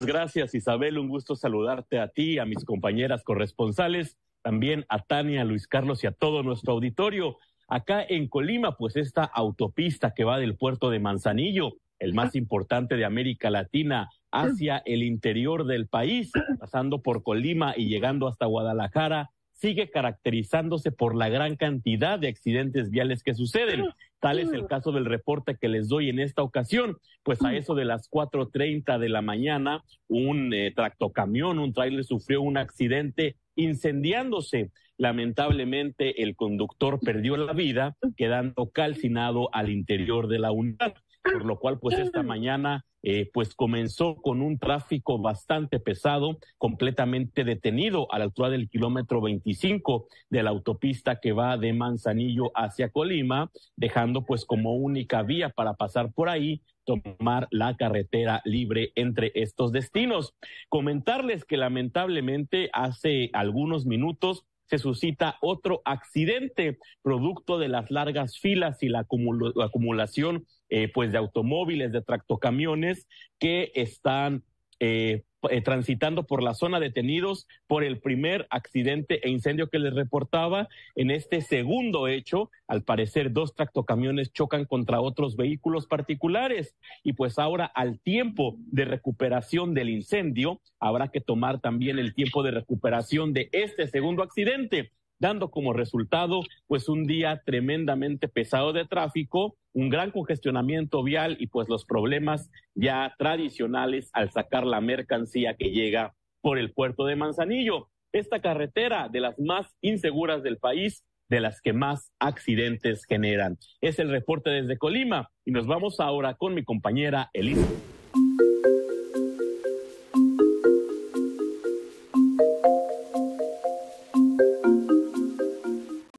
Gracias Isabel, un gusto saludarte a ti, a mis compañeras corresponsales, también a Tania, a Luis Carlos y a todo nuestro auditorio. Acá en Colima, pues esta autopista que va del puerto de Manzanillo, el más importante de América Latina, hacia el interior del país, pasando por Colima y llegando hasta Guadalajara, sigue caracterizándose por la gran cantidad de accidentes viales que suceden. Tal es el caso del reporte que les doy en esta ocasión, pues a mm. eso de las 4.30 de la mañana, un eh, tractocamión, un trailer sufrió un accidente incendiándose. Lamentablemente el conductor perdió la vida, quedando calcinado al interior de la unidad por lo cual pues esta mañana eh, pues comenzó con un tráfico bastante pesado, completamente detenido a la altura del kilómetro 25 de la autopista que va de Manzanillo hacia Colima, dejando pues como única vía para pasar por ahí tomar la carretera libre entre estos destinos. Comentarles que lamentablemente hace algunos minutos se suscita otro accidente producto de las largas filas y la acumulación eh, pues de automóviles, de tractocamiones que están eh, eh, transitando por la zona detenidos por el primer accidente e incendio que les reportaba. En este segundo hecho, al parecer, dos tractocamiones chocan contra otros vehículos particulares y pues ahora al tiempo de recuperación del incendio, habrá que tomar también el tiempo de recuperación de este segundo accidente dando como resultado pues un día tremendamente pesado de tráfico, un gran congestionamiento vial y pues los problemas ya tradicionales al sacar la mercancía que llega por el puerto de Manzanillo. Esta carretera de las más inseguras del país, de las que más accidentes generan. Es el reporte desde Colima y nos vamos ahora con mi compañera Elisa.